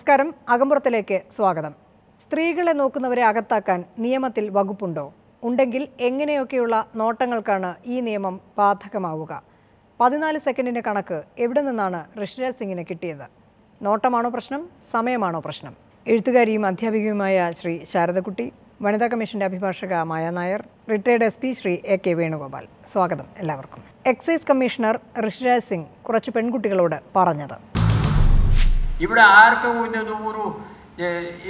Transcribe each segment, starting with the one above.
നമസ്കാരം അകമ്പുറത്തിലേക്ക് സ്വാഗതം സ്ത്രീകളെ നോക്കുന്നവരെ അകത്താക്കാൻ നിയമത്തിൽ വകുപ്പുണ്ടോ ഉണ്ടെങ്കിൽ എങ്ങനെയൊക്കെയുള്ള നോട്ടങ്ങൾക്കാണ് ഈ നിയമം ബാധകമാവുക പതിനാല് സെക്കൻഡിൻ്റെ കണക്ക് എവിടെ നിന്നാണ് ഋഷിരാജ് സിംഗിന് കിട്ടിയത് നോട്ടമാണോ പ്രശ്നം സമയമാണോ പ്രശ്നം എഴുത്തുകാരിയും അധ്യാപികയുമായ ശ്രീ ശാരദക്കുട്ടി വനിതാ കമ്മീഷന്റെ അഭിഭാഷക Maya Nair retired S P Shri A K Venugopal സ്വാഗതം എല്ലാവർക്കും എക്സൈസ് കമ്മീഷണർ ഋഷിരാജ് സിംഗ് കുറച്ച് പെൺകുട്ടികളോട് പറഞ്ഞത് ഇവിടെ ആർക്കും ഒരു ഒരു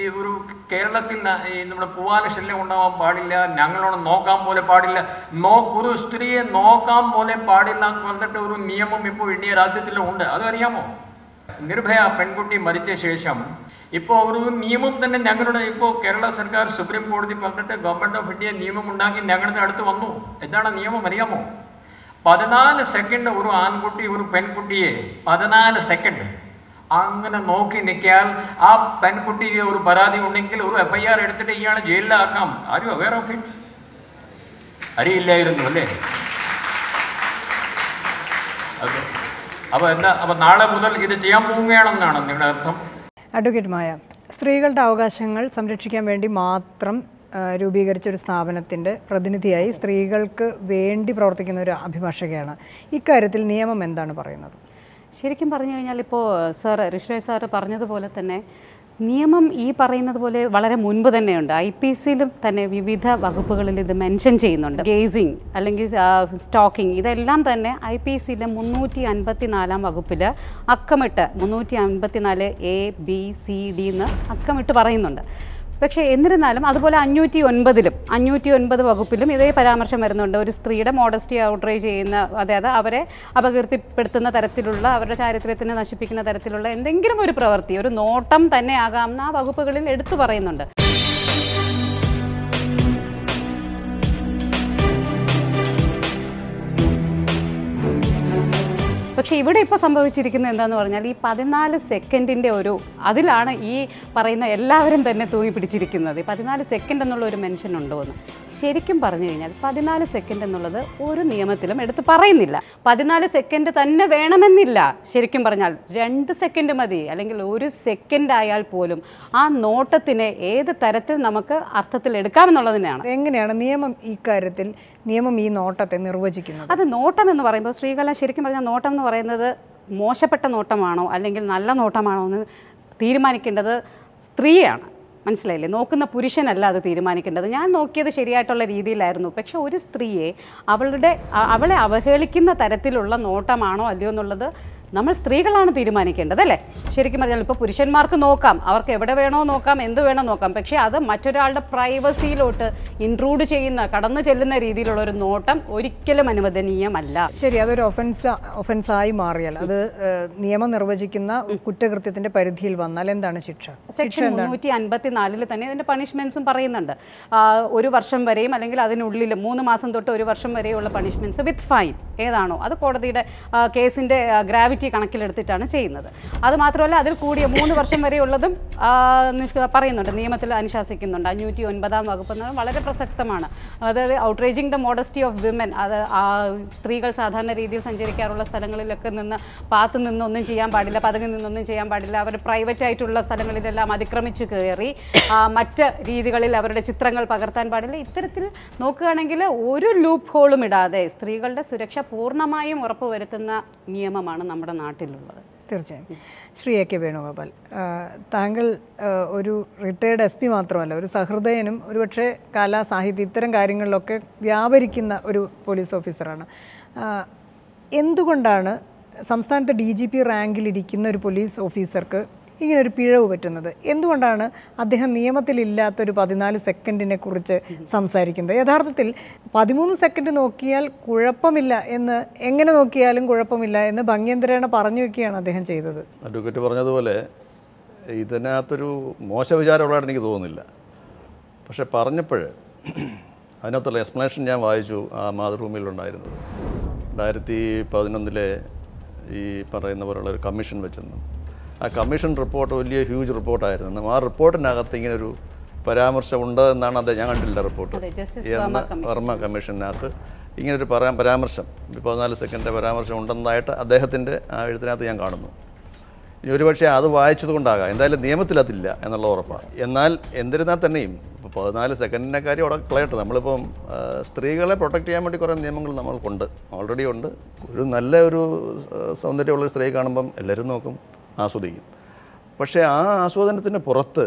ഈ ഒരു കേരളത്തിൽ നമ്മുടെ പൂവാല ശല്യം ഉണ്ടാവാൻ പാടില്ല ഞങ്ങളോട് നോക്കാൻ പോലെ പാടില്ല നോ ഒരു സ്ത്രീയെ നോക്കാൻ പോലെ പാടില്ല എന്ന് പറഞ്ഞിട്ട് ഒരു നിയമം ഇപ്പോൾ ഇന്ത്യ രാജ്യത്തിലുണ്ട് അതറിയാമോ നിർഭയ പെൺകുട്ടി മരിച്ച ശേഷം ഇപ്പോൾ ഒരു നിയമം തന്നെ ഞങ്ങളുടെ ഇപ്പോൾ കേരള സർക്കാർ സുപ്രീം കോടതി പറഞ്ഞിട്ട് ഗവൺമെൻറ് ഓഫ് ഇന്ത്യ നിയമം ഉണ്ടാക്കി ഞങ്ങളുടെ അടുത്ത് വന്നു എന്താണ് നിയമം അറിയാമോ പതിനാല് സെക്കൻഡ് ഒരു ആൺകുട്ടി ഒരു പെൺകുട്ടിയെ പതിനാല് സെക്കൻഡ് അങ്ങനെ നോക്കി നിൽക്കിയാൽ ആ പെൺകുട്ടിക്ക് ഒരു പരാതി ഉണ്ടെങ്കിൽ ഒരു എഫ്ഐആർ എടുത്തിട്ട് ഇയാളെ ജയിലിലാക്കാം ആരും അവെയർ ഓഫ് ഇറ്റ് അറിയില്ലായിരുന്നു അല്ലേ അപ്പോൾ എന്താ അപ്പോൾ നാളെ മുതൽ ഇത് ചെയ്യാൻ പോവുകയാണെന്നാണ് നിങ്ങളുടെ അർത്ഥം അഡ്വക്കേറ്റ് മായ സ്ത്രീകളുടെ അവകാശങ്ങൾ സംരക്ഷിക്കാൻ വേണ്ടി മാത്രം രൂപീകരിച്ച ഒരു സ്ഥാപനത്തിൻ്റെ പ്രതിനിധിയായി സ്ത്രീകൾക്ക് വേണ്ടി പ്രവർത്തിക്കുന്ന ഒരു അഭിഭാഷകയാണ് ഇക്കാര്യത്തിൽ നിയമം എന്താണ് പറയുന്നത് ശരിക്കും പറഞ്ഞു കഴിഞ്ഞാൽ ഇപ്പോൾ സാർ ഋഷേഷ് സാറ് പറഞ്ഞതുപോലെ തന്നെ നിയമം ഈ പറയുന്നത് പോലെ വളരെ മുൻപ് തന്നെയുണ്ട് ഐ പി സിയിലും തന്നെ വിവിധ വകുപ്പുകളിൽ ഇത് മെൻഷൻ ചെയ്യുന്നുണ്ട് ഗേസിങ് അല്ലെങ്കിൽ സ്റ്റോക്കിംഗ് ഇതെല്ലാം തന്നെ ഐ പി സിയിലെ മുന്നൂറ്റി അൻപത്തി നാലാം വകുപ്പിൽ അക്കമിട്ട് മുന്നൂറ്റി അൻപത്തി നാല് എ ബി സി ഡി എന്ന് അക്കമിട്ട് പറയുന്നുണ്ട് പക്ഷേ എന്നിരുന്നാലും അതുപോലെ അഞ്ഞൂറ്റി ഒൻപതിലും അഞ്ഞൂറ്റി ഒൻപത് വകുപ്പിലും ഇതേ പരാമർശം വരുന്നുണ്ട് ഒരു സ്ത്രീയുടെ മോഡസ്റ്റി ഔട്ട്റേജ് ചെയ്യുന്ന അതായത് അവരെ അപകീർത്തിപ്പെടുത്തുന്ന തരത്തിലുള്ള അവരുടെ ചാരിത്രത്തിനെ നശിപ്പിക്കുന്ന തരത്തിലുള്ള എന്തെങ്കിലും ഒരു പ്രവൃത്തി ഒരു നോട്ടം തന്നെ ആകാമെന്ന് ആ വകുപ്പുകളിൽ എടുത്തു പറയുന്നുണ്ട് പക്ഷേ ഇവിടെ ഇപ്പോൾ സംഭവിച്ചിരിക്കുന്നത് എന്താന്ന് പറഞ്ഞാൽ ഈ പതിനാല് സെക്കൻഡിൻ്റെ ഒരു അതിലാണ് ഈ പറയുന്ന എല്ലാവരും തന്നെ തൂങ്ങി പിടിച്ചിരിക്കുന്നത് പതിനാല് സെക്കൻഡ് എന്നുള്ള ഒരു മെൻഷൻ ഉണ്ടോ എന്ന് ശരിക്കും പറഞ്ഞു കഴിഞ്ഞാൽ പതിനാല് സെക്കൻഡ് എന്നുള്ളത് ഒരു നിയമത്തിലും എടുത്ത് പറയുന്നില്ല പതിനാല് സെക്കൻഡ് തന്നെ വേണമെന്നില്ല ശരിക്കും പറഞ്ഞാൽ രണ്ട് സെക്കൻഡ് മതി അല്ലെങ്കിൽ ഒരു സെക്കൻഡ് ആയാൽ പോലും ആ നോട്ടത്തിനെ ഏത് തരത്തിൽ നമുക്ക് അർത്ഥത്തിൽ എടുക്കാമെന്നുള്ളതിനാണ് എങ്ങനെയാണ് നിയമം ഇക്കാര്യത്തിൽ നിയമം ഈ നോട്ടത്തെ നിർവചിക്കുന്നത് അത് നോട്ടം എന്ന് പറയുമ്പോൾ ശ്രീകല ശരിക്കും പറഞ്ഞാൽ നോട്ടം എന്ന് പറയുന്നത് മോശപ്പെട്ട നോട്ടമാണോ അല്ലെങ്കിൽ നല്ല നോട്ടമാണോ എന്ന് തീരുമാനിക്കേണ്ടത് സ്ത്രീയാണ് മനസ്സിലായില്ലേ നോക്കുന്ന പുരുഷനല്ല അത് തീരുമാനിക്കേണ്ടത് ഞാൻ നോക്കിയത് ശരിയായിട്ടുള്ള രീതിയിലായിരുന്നു പക്ഷെ ഒരു സ്ത്രീയെ അവളുടെ അവളെ അവഹേളിക്കുന്ന തരത്തിലുള്ള നോട്ടമാണോ അല്ലയോ എന്നുള്ളത് നമ്മൾ സ്ത്രീകളാണ് തീരുമാനിക്കേണ്ടത് അല്ലേ ശരിക്കും പറഞ്ഞാൽ ഇപ്പോൾ പുരുഷന്മാർക്ക് നോക്കാം അവർക്ക് എവിടെ വേണോ നോക്കാം എന്ത് വേണോ നോക്കാം പക്ഷേ അത് മറ്റൊരാളുടെ പ്രൈവസിയിലോട്ട് ഇൻട്രൂഡ് ചെയ്യുന്ന കടന്നു ചെല്ലുന്ന രീതിയിലുള്ള ഒരു നോട്ടം ഒരിക്കലും അനുവദനീയമല്ല ശരി അതൊരു ഒഫൻസ് ഒഫൻസായി മാറിയാൽ അത് നിയമം നിർവചിക്കുന്ന കുറ്റകൃത്യത്തിന്റെ പരിധിയിൽ വന്നാൽ എന്താണ് ശിക്ഷ സെക്ഷൻ മുന്നൂറ്റി അൻപത്തിനാലിൽ തന്നെ ഇതിന്റെ പണിഷ്മെന്റ്സും പറയുന്നുണ്ട് ഒരു വർഷം വരെയും അല്ലെങ്കിൽ അതിനുള്ളിൽ മൂന്ന് മാസം തൊട്ട് ഒരു വർഷം വരെയുള്ള പണിഷ്മെന്റ്സ് വിത്ത് ഫൈൻ ഏതാണോ അത് കോടതിയുടെ കേസിന്റെ ഗ്രാവിറ്റി ഗ്രാറ്റുവിറ്റി കണക്കിലെടുത്തിട്ടാണ് ചെയ്യുന്നത് അതുമാത്രമല്ല അതിൽ കൂടിയ മൂന്ന് വർഷം വരെയുള്ളതും പറയുന്നുണ്ട് നിയമത്തിൽ അനുശാസിക്കുന്നുണ്ട് അഞ്ഞൂറ്റി ഒൻപതാം വകുപ്പ് എന്ന് വളരെ പ്രസക്തമാണ് അതായത് outraging the modesty of women അത് സ്ത്രീകൾ സാധാരണ രീതിയിൽ സഞ്ചരിക്കാറുള്ള സ്ഥലങ്ങളിലൊക്കെ നിന്ന് പാത്ത് നിന്നൊന്നും ചെയ്യാൻ പാടില്ല പതുങ്ങി നിന്നൊന്നും ചെയ്യാൻ പാടില്ല അവർ പ്രൈവറ്റ് ആയിട്ടുള്ള സ്ഥലങ്ങളിലെല്ലാം അതിക്രമിച്ച് കയറി മറ്റ് രീതികളിൽ അവരുടെ ചിത്രങ്ങൾ പകർത്താൻ പാടില്ല ഇത്തരത്തിൽ നോക്കുകയാണെങ്കിൽ ഒരു ലൂപ്പ് ഹോളും ഇടാതെ സ്ത്രീകളുടെ സുരക്ഷ പൂർണ്ണമായും ഉറപ്പുവരുത്തുന്ന നിയമമാണ് നമ്മുടെ നമ്മുടെ നാട്ടിലുള്ളത് തീർച്ചയായും ശ്രീ എ കെ വേണുഗോപാൽ താങ്കൾ ഒരു റിട്ടയേർഡ് എസ് പി മാത്രമല്ല ഒരു സഹൃദയനും ഒരുപക്ഷെ കലാ സാഹിത്യം ഇത്തരം കാര്യങ്ങളിലൊക്കെ വ്യാപരിക്കുന്ന ഒരു പോലീസ് ഓഫീസറാണ് എന്തുകൊണ്ടാണ് സംസ്ഥാനത്തെ ഡി ജി പി റാങ്കിലിരിക്കുന്ന ഒരു പോലീസ് ഓഫീസർക്ക് ഇങ്ങനൊരു പിഴവ് പറ്റുന്നത് എന്തുകൊണ്ടാണ് അദ്ദേഹം നിയമത്തിലില്ലാത്തൊരു പതിനാല് സെക്കൻഡിനെ കുറിച്ച് സംസാരിക്കുന്നത് യഥാർത്ഥത്തിൽ പതിമൂന്ന് സെക്കൻഡ് നോക്കിയാൽ കുഴപ്പമില്ല എന്ന് എങ്ങനെ നോക്കിയാലും കുഴപ്പമില്ല എന്ന് ഭംഗ്യന്തരേണ പറഞ്ഞു വെക്കുകയാണ് അദ്ദേഹം ചെയ്തത് അഡ്വക്കേറ്റ് പറഞ്ഞതുപോലെ ഇതിനകത്തൊരു വിചാരമുള്ളതായിട്ട് എനിക്ക് തോന്നുന്നില്ല പക്ഷെ പറഞ്ഞപ്പോൾ അതിനകത്തുള്ള എക്സ്പ്ലനേഷൻ ഞാൻ വായിച്ചു ആ മാതൃഭൂമിയിലുണ്ടായിരുന്നത് രണ്ടായിരത്തി പതിനൊന്നിലെ ഈ പറയുന്ന പോലുള്ള ഒരു കമ്മീഷൻ വെച്ചെന്നും ആ കമ്മീഷൻ റിപ്പോർട്ട് വലിയ ഹ്യൂജ് റിപ്പോർട്ടായിരുന്നു ആ റിപ്പോർട്ടിനകത്ത് ഇങ്ങനെ ഒരു പരാമർശമുണ്ട് എന്നാണ് അത് ഞാൻ കണ്ടില്ല റിപ്പോർട്ട് എന്ന വർമ്മ കമ്മീഷനകത്ത് ഇങ്ങനൊരു പരാ പരാമർശം പതിനാല് സെക്കൻഡിൻ്റെ പരാമർശം ഉണ്ടെന്നതായിട്ട് അദ്ദേഹത്തിൻ്റെ ആ എഴുത്തിനകത്ത് ഞാൻ കാണുന്നു ഇനി ഒരുപക്ഷെ അത് വായിച്ചത് കൊണ്ടാകാം എന്തായാലും നിയമത്തിൽ അതില്ല എന്നുള്ള ഉറപ്പാണ് എന്നാൽ എന്തിരുന്നാൽ തന്നെയും ഇപ്പോൾ പതിനാല് സെക്കൻഡിൻ്റെ കാര്യം അവിടെ കളയട്ടെ നമ്മളിപ്പം സ്ത്രീകളെ പ്രൊട്ടക്റ്റ് ചെയ്യാൻ വേണ്ടി കുറേ നിയമങ്ങൾ നമ്മൾക്കുണ്ട് ഓൾറെഡി ഉണ്ട് ഒരു നല്ല ഒരു സൗന്ദര്യമുള്ള സ്ത്രീ കാണുമ്പം എല്ലാവരും നോക്കും ആസ്വദിക്കും പക്ഷേ ആ ആസ്വാദനത്തിന് പുറത്ത്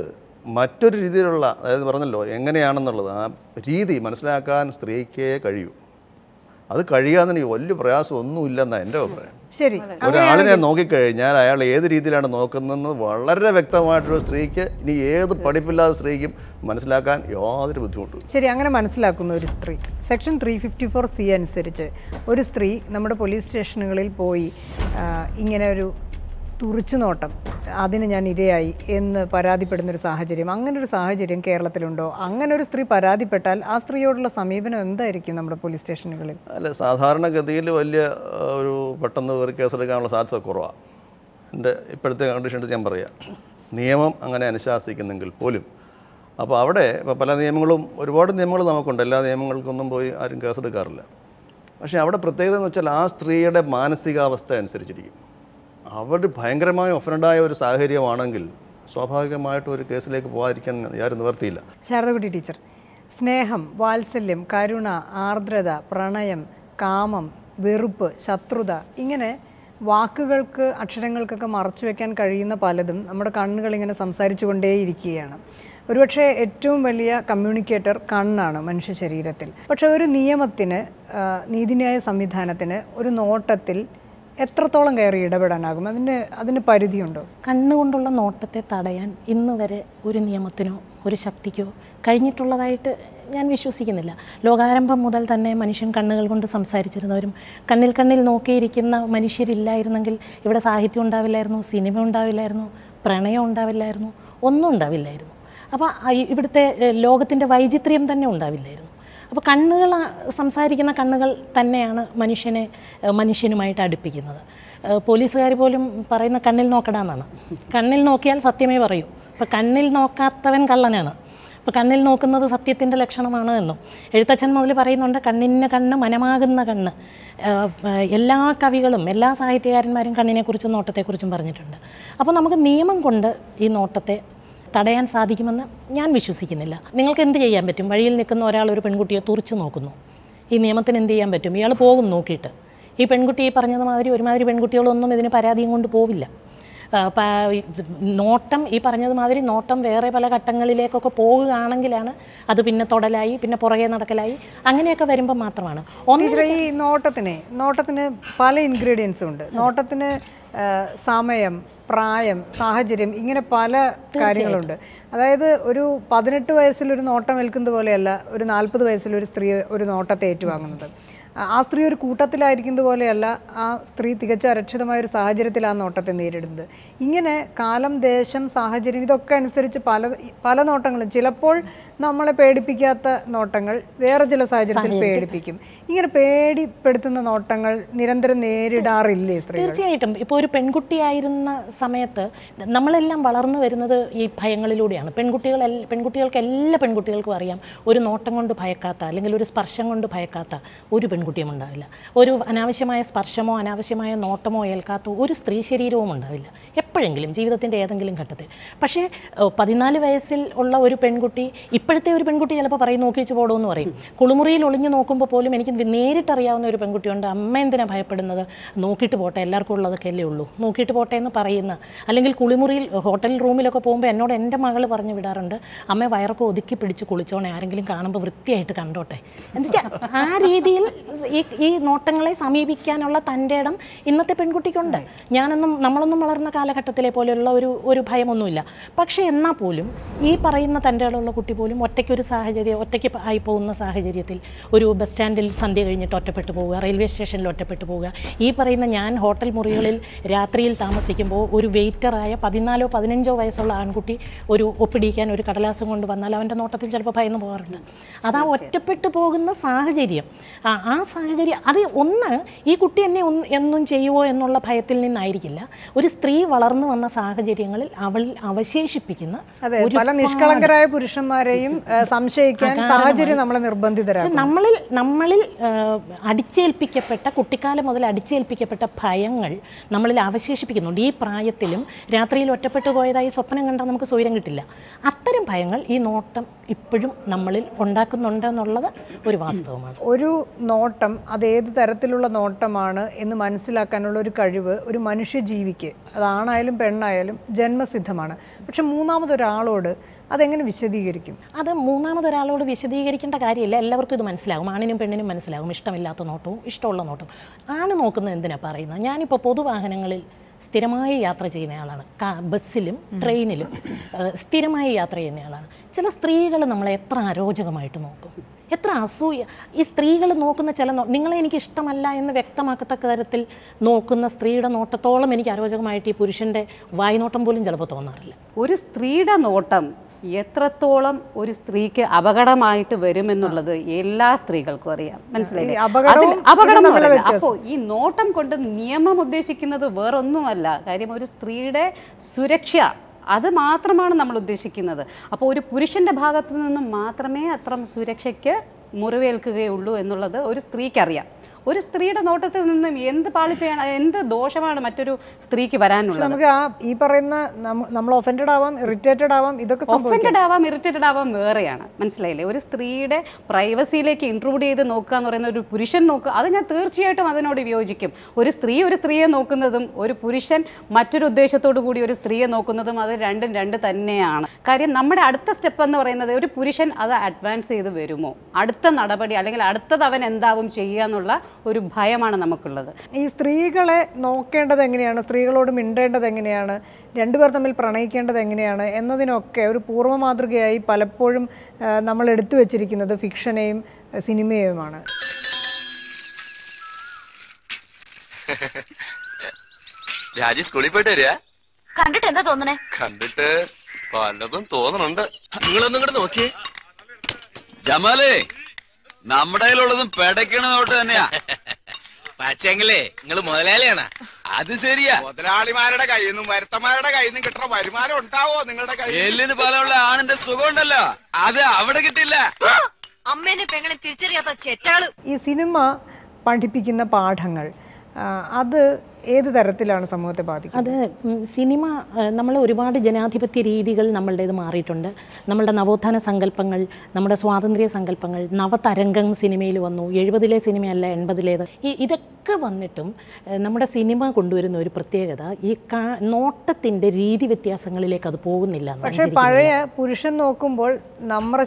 മറ്റൊരു രീതിയിലുള്ള അതായത് പറഞ്ഞല്ലോ എങ്ങനെയാണെന്നുള്ളത് ആ രീതി മനസ്സിലാക്കാൻ സ്ത്രീക്കേ കഴിയൂ അത് കഴിയാതെ വലിയ പ്രയാസം ഒന്നുമില്ലെന്നാണ് എൻ്റെ അഭിപ്രായം ശരി ഒരാളിനെ നോക്കിക്കഴിഞ്ഞാൽ അയാൾ ഏത് രീതിയിലാണ് നോക്കുന്നതെന്ന് വളരെ വ്യക്തമായിട്ടൊരു സ്ത്രീക്ക് ഇനി ഏത് പഠിപ്പില്ലാത്ത സ്ത്രീക്കും മനസ്സിലാക്കാൻ യാതൊരു ബുദ്ധിമുട്ടും ശരി അങ്ങനെ മനസ്സിലാക്കുന്ന ഒരു സ്ത്രീ section three fifty four C അനുസരിച്ച് ഒരു സ്ത്രീ നമ്മുടെ പോലീസ് സ്റ്റേഷനുകളിൽ പോയി ഇങ്ങനെ ഒരു തുറിച്ചു നോട്ടം അതിന് ഞാൻ ഇരയായി എന്ന് പരാതിപ്പെടുന്നൊരു സാഹചര്യം അങ്ങനൊരു സാഹചര്യം കേരളത്തിലുണ്ടോ അങ്ങനെ ഒരു സ്ത്രീ പരാതിപ്പെട്ടാൽ ആ സ്ത്രീയോടുള്ള സമീപനം എന്തായിരിക്കും നമ്മുടെ പോലീസ് സ്റ്റേഷനുകളിൽ അല്ല സാധാരണഗതിയിൽ വലിയ ഒരു പെട്ടെന്ന് ഒരു കേസെടുക്കാനുള്ള സാധ്യത കുറവാണ് എൻ്റെ ഇപ്പോഴത്തെ കണ്ടീഷൻസ് ഞാൻ പറയാം നിയമം അങ്ങനെ അനുശാസിക്കുന്നെങ്കിൽ പോലും അപ്പോൾ അവിടെ ഇപ്പോൾ പല നിയമങ്ങളും ഒരുപാട് നിയമങ്ങൾ നമുക്കുണ്ട് എല്ലാ നിയമങ്ങൾക്കൊന്നും പോയി ആരും കേസെടുക്കാറില്ല പക്ഷേ അവിടെ പ്രത്യേകത എന്ന് വെച്ചാൽ ആ സ്ത്രീയുടെ മാനസികാവസ്ഥ അനുസരിച്ചിരിക്കും അവർ ഭയങ്കരമായ ഒഫൻഡായ ഒരു സാഹചര്യമാണെങ്കിൽ സ്വാഭാവികമായിട്ടും ഒരു കേസിലേക്ക് പോകാതിരിക്കാൻ ആരും നിവർത്തിയില്ല ശാരദകുട്ടി ടീച്ചർ സ്നേഹം വാത്സല്യം കരുണ ആർദ്രത പ്രണയം കാമം വെറുപ്പ് ശത്രുത ഇങ്ങനെ വാക്കുകൾക്ക് അക്ഷരങ്ങൾക്കൊക്കെ മറച്ചു വെക്കാൻ കഴിയുന്ന പലതും നമ്മുടെ കണ്ണുകൾ ഇങ്ങനെ സംസാരിച്ചു കൊണ്ടേയിരിക്കുകയാണ് ഒരുപക്ഷെ ഏറ്റവും വലിയ കമ്മ്യൂണിക്കേറ്റർ കണ്ണാണ് മനുഷ്യ ശരീരത്തിൽ പക്ഷേ ഒരു നിയമത്തിന് നീതിന്യായ സംവിധാനത്തിന് ഒരു നോട്ടത്തിൽ എത്രത്തോളം കയറി ഇടപെടാനാകും അതിന് അതിന് പരിധിയുണ്ടോ കണ്ണുകൊണ്ടുള്ള നോട്ടത്തെ തടയാൻ ഇന്ന് വരെ ഒരു നിയമത്തിനോ ഒരു ശക്തിക്കോ കഴിഞ്ഞിട്ടുള്ളതായിട്ട് ഞാൻ വിശ്വസിക്കുന്നില്ല ലോകാരംഭം മുതൽ തന്നെ മനുഷ്യൻ കണ്ണുകൾ കൊണ്ട് സംസാരിച്ചിരുന്നവരും കണ്ണിൽ കണ്ണിൽ നോക്കിയിരിക്കുന്ന മനുഷ്യരില്ലായിരുന്നെങ്കിൽ ഇവിടെ സാഹിത്യം ഉണ്ടാവില്ലായിരുന്നു സിനിമ ഉണ്ടാവില്ലായിരുന്നു പ്രണയം ഉണ്ടാവില്ലായിരുന്നു ഒന്നും ഉണ്ടാവില്ലായിരുന്നു അപ്പോൾ ഇവിടുത്തെ ലോകത്തിൻ്റെ വൈചിത്ര്യം തന്നെ ഉണ്ടാവില്ലായിരുന്നു അപ്പോൾ കണ്ണുകൾ സംസാരിക്കുന്ന കണ്ണുകൾ തന്നെയാണ് മനുഷ്യനെ മനുഷ്യനുമായിട്ട് അടുപ്പിക്കുന്നത് പോലീസുകാർ പോലും പറയുന്ന കണ്ണിൽ നോക്കടാന്നാണ് കണ്ണിൽ നോക്കിയാൽ സത്യമേ പറയൂ അപ്പോൾ കണ്ണിൽ നോക്കാത്തവൻ കള്ളനാണ് അപ്പോൾ കണ്ണിൽ നോക്കുന്നത് സത്യത്തിൻ്റെ ലക്ഷണമാണ് എന്നും എഴുത്തച്ഛൻ മുതൽ പറയുന്നുണ്ട് കണ്ണിൻ്റെ കണ്ണ് മനമാകുന്ന കണ്ണ് എല്ലാ കവികളും എല്ലാ സാഹിത്യകാരന്മാരും കണ്ണിനെക്കുറിച്ചും നോട്ടത്തെക്കുറിച്ചും പറഞ്ഞിട്ടുണ്ട് അപ്പോൾ നമുക്ക് നിയമം കൊണ്ട് ഈ നോട്ടത്തെ തടയാൻ സാധിക്കുമെന്ന് ഞാൻ വിശ്വസിക്കുന്നില്ല നിങ്ങൾക്ക് എന്ത് ചെയ്യാൻ പറ്റും വഴിയിൽ നിൽക്കുന്ന ഒരാൾ ഒരു പെൺകുട്ടിയെ തുറച്ചു നോക്കുന്നു ഈ നിയമത്തിന് എന്ത് ചെയ്യാൻ പറ്റും ഇയാൾ പോകും നോക്കിയിട്ട് ഈ പെൺകുട്ടി ഈ പറഞ്ഞതുമാതിരി ഒരുമാതിരി പെൺകുട്ടികളൊന്നും ഇതിന് പരാതിയും കൊണ്ട് പോവില്ല നോട്ടം ഈ പറഞ്ഞതുമാതിരി നോട്ടം വേറെ പല ഘട്ടങ്ങളിലേക്കൊക്കെ പോവുകയാണെങ്കിലാണ് അത് പിന്നെ തൊടലായി പിന്നെ പുറകെ നടക്കലായി അങ്ങനെയൊക്കെ വരുമ്പോൾ മാത്രമാണ് ഈ നോട്ടത്തിന് നോട്ടത്തിന് പല ഇൻഗ്രീഡിയൻസും ഉണ്ട് നോട്ടത്തിന് സമയം പ്രായം സാഹചര്യം ഇങ്ങനെ പല കാര്യങ്ങളുണ്ട് അതായത് ഒരു പതിനെട്ട് വയസ്സിൽ ഒരു നോട്ടം ഏൽക്കുന്നത് പോലെയല്ല ഒരു നാൽപ്പത് വയസ്സിൽ ഒരു സ്ത്രീ ഒരു നോട്ടത്തെ ഏറ്റുവാങ്ങുന്നത് ആ സ്ത്രീ ഒരു കൂട്ടത്തിലായിരിക്കുന്നത് പോലെയല്ല ആ സ്ത്രീ തികച്ച അരക്ഷിതമായ ഒരു സാഹചര്യത്തിൽ ആ നോട്ടത്തെ നേരിടുന്നത് ഇങ്ങനെ കാലം ദേശം സാഹചര്യം ഇതൊക്കെ അനുസരിച്ച് പല പല നോട്ടങ്ങളും ചിലപ്പോൾ നമ്മളെ പേടിപ്പിക്കാത്ത നോട്ടങ്ങൾ വേറെ ചില സാഹചര്യത്തിൽ പേടിപ്പിക്കും ഇങ്ങനെ പേടിപ്പെടുത്തുന്ന നോട്ടങ്ങൾ നിരന്തരം നേരിടാറില്ലേ സ്ത്രീ തീർച്ചയായിട്ടും ഇപ്പോൾ ഒരു പെൺകുട്ടിയായിരുന്ന സമയത്ത് നമ്മളെല്ലാം വളർന്നു വരുന്നത് ഈ ഭയങ്ങളിലൂടെയാണ് പെൺകുട്ടികൾ പെൺകുട്ടികൾക്ക് എല്ലാ പെൺകുട്ടികൾക്കും അറിയാം ഒരു നോട്ടം കൊണ്ട് ഭയക്കാത്ത അല്ലെങ്കിൽ ഒരു സ്പർശം കൊണ്ട് ഭയക്കാത്ത ഒരു പെൺകുട്ടിയും ഉണ്ടാവില്ല ഒരു അനാവശ്യമായ സ്പർശമോ അനാവശ്യമായ നോട്ടമോ ഏൽക്കാത്ത ഒരു സ്ത്രീ ശരീരവും ഉണ്ടാവില്ല എപ്പോഴെങ്കിലും ജീവിതത്തിൻ്റെ ഏതെങ്കിലും ഘട്ടത്തിൽ പക്ഷേ പതിനാല് വയസ്സിൽ ഉള്ള ഒരു പെൺകുട്ടി ഇപ്പോഴത്തെ ഒരു പെൺകുട്ടി ചിലപ്പോൾ പറയും നോക്കിച്ചു പോടുമെന്ന് പറയും കുളിമുറിയിൽ ഒളിഞ്ഞു നോക്കുമ്പോൾ പോലും എനിക്ക് നേരിട്ടറിയാവുന്ന ഒരു പെൺകുട്ടിയുണ്ട് അമ്മ എന്തിനാ ഭയപ്പെടുന്നത് നോക്കിയിട്ട് പോട്ടെ എല്ലാവർക്കും ഉള്ളതൊക്കെ അല്ലേ ഉള്ളൂ നോക്കിയിട്ട് പോട്ടെ എന്ന് പറയുന്ന അല്ലെങ്കിൽ കുളിമുറിയിൽ ഹോട്ടൽ റൂമിലൊക്കെ പോകുമ്പോൾ എന്നോട് എൻ്റെ മകൾ പറഞ്ഞു വിടാറുണ്ട് അമ്മ വയറൊക്കെ ഒതുക്കി പിടിച്ച് കുളിച്ചോണെ ആരെങ്കിലും കാണുമ്പോൾ വൃത്തിയായിട്ട് കണ്ടോട്ടെ എന്താ ആ രീതിയിൽ ഈ ഈ നോട്ടങ്ങളെ സമീപിക്കാനുള്ള തൻ്റെ ഇടം ഇന്നത്തെ പെൺകുട്ടിക്കുണ്ട് ഞാനൊന്നും നമ്മളൊന്നും വളർന്ന കാലഘട്ടത്തിലെ പോലെയുള്ള ഒരു ഒരു ഭയമൊന്നുമില്ല പക്ഷേ എന്നാൽ പോലും ഈ പറയുന്ന തൻ്റെ ഇടമുള്ള കുട്ടി പോലും പോലും ഒറ്റയ്ക്കൊരു സാഹചര്യം ഒറ്റയ്ക്ക് ആയി പോകുന്ന സാഹചര്യത്തിൽ ഒരു ബസ് സ്റ്റാൻഡിൽ സന്ധ്യ കഴിഞ്ഞിട്ട് ഒറ്റപ്പെട്ടു പോവുക റെയിൽവേ സ്റ്റേഷനിൽ ഒറ്റപ്പെട്ടു പോവുക ഈ പറയുന്ന ഞാൻ ഹോട്ടൽ മുറികളിൽ രാത്രിയിൽ താമസിക്കുമ്പോൾ ഒരു വെയിറ്ററായ പതിനാലോ പതിനഞ്ചോ വയസ്സുള്ള ആൺകുട്ടി ഒരു ഒപ്പിടിക്കാൻ ഒരു കടലാസം കൊണ്ട് വന്നാൽ അവൻ്റെ നോട്ടത്തിൽ ചിലപ്പോൾ ഭയന്ന് പോകാറുണ്ട് അത് ആ ഒറ്റപ്പെട്ടു പോകുന്ന സാഹചര്യം ആ സാഹചര്യം അത് ഒന്ന് ഈ കുട്ടി എന്നെ എന്നും ചെയ്യുമോ എന്നുള്ള ഭയത്തിൽ നിന്നായിരിക്കില്ല ഒരു സ്ത്രീ വളർന്നു വന്ന സാഹചര്യങ്ങളിൽ അവൾ അവശേഷിപ്പിക്കുന്ന പല നിഷ്കളങ്കരായ പുരുഷന്മാരെ ആരെയും സംശയിക്കാൻ സാഹചര്യം നമ്മളെ നിർബന്ധിതരാണ് നമ്മളിൽ നമ്മളിൽ അടിച്ചേൽപ്പിക്കപ്പെട്ട കുട്ടിക്കാലം മുതൽ അടിച്ചേൽപ്പിക്കപ്പെട്ട ഭയങ്ങൾ നമ്മളിൽ അവശേഷിപ്പിക്കുന്നുണ്ട് ഈ പ്രായത്തിലും രാത്രിയിൽ ഒറ്റപ്പെട്ടു പോയതായി സ്വപ്നം കണ്ടാൽ നമുക്ക് സ്വൈരം കിട്ടില്ല അത്തരം ഭയങ്ങൾ ഈ നോട്ടം ഇപ്പോഴും നമ്മളിൽ ഉണ്ടാക്കുന്നുണ്ട് എന്നുള്ളത് ഒരു വാസ്തവമാണ് ഒരു നോട്ടം അത് ഏത് തരത്തിലുള്ള നോട്ടമാണ് എന്ന് മനസ്സിലാക്കാനുള്ള ഒരു കഴിവ് ഒരു മനുഷ്യജീവിക്ക് അതാണായാലും പെണ്ണായാലും ജന്മസിദ്ധമാണ് പക്ഷെ മൂന്നാമതൊരാളോട് അതെങ്ങനെ വിശദീകരിക്കും അത് മൂന്നാമതൊരാളോട് വിശദീകരിക്കേണ്ട കാര്യമില്ല എല്ലാവർക്കും ഇത് മനസ്സിലാകും ആണിനും പെണ്ണിനും മനസ്സിലാകും ഇഷ്ടമില്ലാത്ത നോട്ടവും ഇഷ്ടമുള്ള നോട്ടവും ആണ് നോക്കുന്നത് എന്തിനാ പറയുന്നത് ഞാനിപ്പോൾ പൊതുവാഹനങ്ങളിൽ സ്ഥിരമായി യാത്ര ചെയ്യുന്നയാളാണ് കാ ബസ്സിലും ട്രെയിനിലും സ്ഥിരമായി യാത്ര ചെയ്യുന്നയാളാണ് ചില സ്ത്രീകൾ നമ്മളെ എത്ര അരോചകമായിട്ട് നോക്കും എത്ര അസൂയ ഈ സ്ത്രീകൾ നോക്കുന്ന ചില നിങ്ങളെ എനിക്ക് ഇഷ്ടമല്ല എന്ന് വ്യക്തമാക്കത്തക്ക തരത്തിൽ നോക്കുന്ന സ്ത്രീയുടെ നോട്ടത്തോളം എനിക്ക് അരോചകമായിട്ട് ഈ പുരുഷൻ്റെ വായ്നോട്ടം പോലും ചിലപ്പോൾ തോന്നാറില്ല ഒരു സ്ത്രീയുടെ നോട്ടം എത്രത്തോളം ഒരു സ്ത്രീക്ക് അപകടമായിട്ട് വരുമെന്നുള്ളത് എല്ലാ സ്ത്രീകൾക്കും അറിയാം മനസ്സിലായി അപകടം അപ്പോൾ ഈ നോട്ടം കൊണ്ട് നിയമം ഉദ്ദേശിക്കുന്നത് വേറൊന്നുമല്ല കാര്യം ഒരു സ്ത്രീയുടെ സുരക്ഷ അത് മാത്രമാണ് നമ്മൾ ഉദ്ദേശിക്കുന്നത് അപ്പോൾ ഒരു പുരുഷന്റെ ഭാഗത്തു നിന്നും മാത്രമേ അത്ര സുരക്ഷയ്ക്ക് മുറിവേൽക്കുകയുള്ളൂ എന്നുള്ളത് ഒരു സ്ത്രീക്കറിയാം ഒരു സ്ത്രീയുടെ നോട്ടത്തിൽ നിന്നും എന്ത് ചെയ്യാൻ എന്ത് ദോഷമാണ് മറ്റൊരു സ്ത്രീക്ക് വരാനുള്ളത് നമുക്ക് ആ ഈ പറയുന്ന നമ്മൾ ഒഫൻഡഡ് ആവാം ഇറിറ്റേറ്റഡ് ആവാം ഇതൊക്കെ ഒഫൻഡഡ് ആവാം ഇറിറ്റേറ്റഡ് ആവാം വേറെയാണ് മനസ്സിലായില്ലേ ഒരു സ്ത്രീയുടെ പ്രൈവസിയിലേക്ക് ഇൻക്ലൂഡ് ചെയ്ത് നോക്കുക എന്ന് പറയുന്ന ഒരു പുരുഷൻ നോക്കുക അത് ഞാൻ തീർച്ചയായിട്ടും അതിനോട് വിയോജിക്കും ഒരു സ്ത്രീ ഒരു സ്ത്രീയെ നോക്കുന്നതും ഒരു പുരുഷൻ മറ്റൊരു ഉദ്ദേശത്തോടു കൂടി ഒരു സ്ത്രീയെ നോക്കുന്നതും അത് രണ്ടും രണ്ട് തന്നെയാണ് കാര്യം നമ്മുടെ അടുത്ത സ്റ്റെപ്പ് എന്ന് പറയുന്നത് ഒരു പുരുഷൻ അത് അഡ്വാൻസ് ചെയ്ത് വരുമോ അടുത്ത നടപടി അല്ലെങ്കിൽ അടുത്തത് അവൻ എന്താവും ചെയ്യുക എന്നുള്ള ഒരു ഭയമാണ് നമുക്കുള്ളത് ഈ സ്ത്രീകളെ നോക്കേണ്ടത് എങ്ങനെയാണ് സ്ത്രീകളോട് മിണ്ടേണ്ടത് എങ്ങനെയാണ് രണ്ടുപേർ തമ്മിൽ പ്രണയിക്കേണ്ടത് എങ്ങനെയാണ് എന്നതിനൊക്കെ ഒരു പൂർവ്വ മാതൃകയായി പലപ്പോഴും നമ്മൾ എടുത്തു വച്ചിരിക്കുന്നത് ഫിക്ഷനെയും സിനിമയുമാണ് രാജി സ്കൂളിൽ പോയിട്ട് വരിക കണ്ടിട്ട് എന്താ തോന്നണേ കണ്ടിട്ട് പലതും തോന്നണുണ്ട് നിങ്ങളൊന്നും കൂടെ നോക്കിയേ ജമാലേ നമ്മുടെ കയ്യിലുള്ളതും പെടയ്ക്കണ തന്നെയാ പക്ഷേങ്കിലേ നിങ്ങൾ മുതലാളിയാണ് അത് ശരിയാ മുതലാളിമാരുടെ കയ്യിൽ നിന്നും വരുത്തമാരുടെ കയ്യിൽ നിന്നും കിട്ടണ വരുമാനം ഉണ്ടാവോ നിങ്ങളുടെ കയ്യിൽ എല്ലിന് പോലെയുള്ള ആണിന്റെ സുഖം ഉണ്ടല്ലോ അത് അവിടെ കിട്ടില്ല അമ്മേനെ പെങ്ങളെ തിരിച്ചറിയാത്ത ചെറ്റാള് ഈ സിനിമ പഠിപ്പിക്കുന്ന പാഠങ്ങൾ അത് ഏത് തരത്തിലാണ് സമൂഹത്തെ ബാധിക്കുന്നത് അത് സിനിമ നമ്മൾ ഒരുപാട് ജനാധിപത്യ രീതികൾ നമ്മളുടേത് മാറിയിട്ടുണ്ട് നമ്മളുടെ നവോത്ഥാന സങ്കല്പങ്ങൾ നമ്മുടെ സ്വാതന്ത്ര്യ സങ്കല്പങ്ങൾ നവതരംഗം സിനിമയിൽ വന്നു എഴുപതിലെ സിനിമയല്ല എൺപതിലേത് ഈ ഇതൊക്കെ വന്നിട്ടും നമ്മുടെ സിനിമ കൊണ്ടുവരുന്ന ഒരു പ്രത്യേകത ഈ കാ നോട്ടത്തിൻ്റെ രീതി വ്യത്യാസങ്ങളിലേക്ക് അത് പോകുന്നില്ല പക്ഷേ പഴയ പുരുഷൻ നോക്കുമ്പോൾ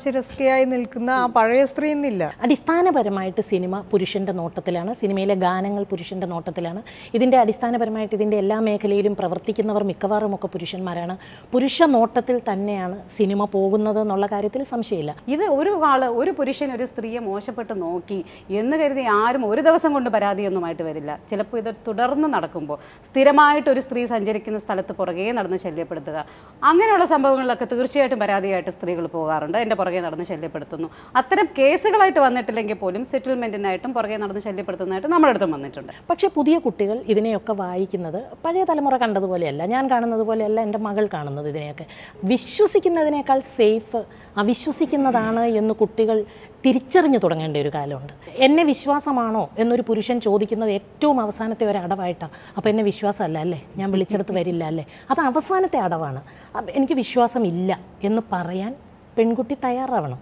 ശിരസ്കയായി നിൽക്കുന്ന ആ പഴയ സ്ത്രീ എന്നില്ല അടിസ്ഥാനപരമായിട്ട് സിനിമ പുരുഷൻ്റെ നോട്ടത്തിലാണ് സിനിമയിലെ ഗാനങ്ങൾ പുരുഷൻ്റെ നോട്ടത്തിലാണ് ഇതിൻ്റെ അടിസ്ഥാനപരമായിട്ട് ഇതിൻ്റെ എല്ലാ മേഖലയിലും പ്രവർത്തിക്കുന്നവർ മിക്കവാറും ഒക്കെ പുരുഷന്മാരാണ് പുരുഷ നോട്ടത്തിൽ തന്നെയാണ് സിനിമ പോകുന്നത് എന്നുള്ള കാര്യത്തിൽ സംശയമില്ല ഇത് ഒരു ആള് ഒരു പുരുഷൻ ഒരു സ്ത്രീയെ മോശപ്പെട്ട് നോക്കി എന്ന് കരുതി ആരും ഒരു ദിവസം കൊണ്ട് പരാതിയൊന്നുമായിട്ട് വരില്ല ചിലപ്പോൾ ഇത് തുടർന്ന് നടക്കുമ്പോൾ സ്ഥിരമായിട്ട് ഒരു സ്ത്രീ സഞ്ചരിക്കുന്ന സ്ഥലത്ത് പുറകെ നടന്ന് ശല്യപ്പെടുത്തുക അങ്ങനെയുള്ള സംഭവങ്ങളിലൊക്കെ തീർച്ചയായിട്ടും പരാതിയായിട്ട് സ്ത്രീകൾ പോകാറുണ്ട് എൻ്റെ പുറകെ നടന്ന് ശല്യപ്പെടുത്തുന്നു അത്തരം കേസുകളായിട്ട് വന്നിട്ടില്ലെങ്കിൽ പോലും സെറ്റിൽമെൻറ്റിനായിട്ടും പുറകെ നടന്ന് ശല്യപ്പെടുത്തുന്നതായിട്ട് നമ്മുടെ അടുത്തും വന്നിട്ടുണ്ട് പക്ഷേ പുതിയ കുട്ടികൾ ഇതിനെ ഇതിനെയൊക്കെ വായിക്കുന്നത് പഴയ തലമുറ കണ്ടതുപോലെയല്ല ഞാൻ കാണുന്നത് പോലെയല്ല എൻ്റെ മകൾ കാണുന്നത് ഇതിനെയൊക്കെ വിശ്വസിക്കുന്നതിനേക്കാൾ സേഫ് അവിശ്വസിക്കുന്നതാണ് എന്ന് കുട്ടികൾ തിരിച്ചറിഞ്ഞു തുടങ്ങേണ്ട ഒരു കാലമുണ്ട് എന്നെ വിശ്വാസമാണോ എന്നൊരു പുരുഷൻ ചോദിക്കുന്നത് ഏറ്റവും അവസാനത്തെ ഒരു അടവായിട്ടാണ് അപ്പോൾ എന്നെ വിശ്വാസമല്ല അല്ലേ ഞാൻ വിളിച്ചെടുത്ത് വരില്ല അല്ലേ അത് അവസാനത്തെ അടവാണ് എനിക്ക് വിശ്വാസമില്ല എന്ന് പറയാൻ പെൺകുട്ടി തയ്യാറാവണം